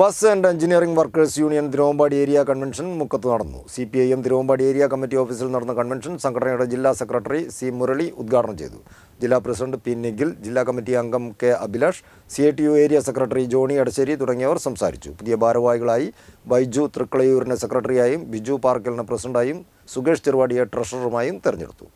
bus and engineering workers union Thiruvambady area convention മുക്കത്ത് നടന്നു C P I M Thiruvambady area committee ഓഫീസിൽ നടന്ന convention സംഘടനയുടെ ജില്ലാ സെക്രട്ടറി സി മുരളി ഉദ്ഘാടനം ചെയ്തു ജില്ലാ പ്രസിഡന്റ് പി നിഖിൽ ജില്ലാ കമ്മിറ്റി അംഗം K Abhilash C I T U area secretary Johny Adassery തുടങ്ങിയവർ സംസാരിച്ചു പുതിയ ഭാരവാഹികളായി ബൈജു തൃക്കളയൂരിനെ സെക്രട്ടറിയായും ബിജു പാർക്കലിനെ പ്രസിഡന്റായും സുഗേഷ് തിരുവാടിയെ ട്രഷററുമായും തെരഞ്ഞെടുത്തു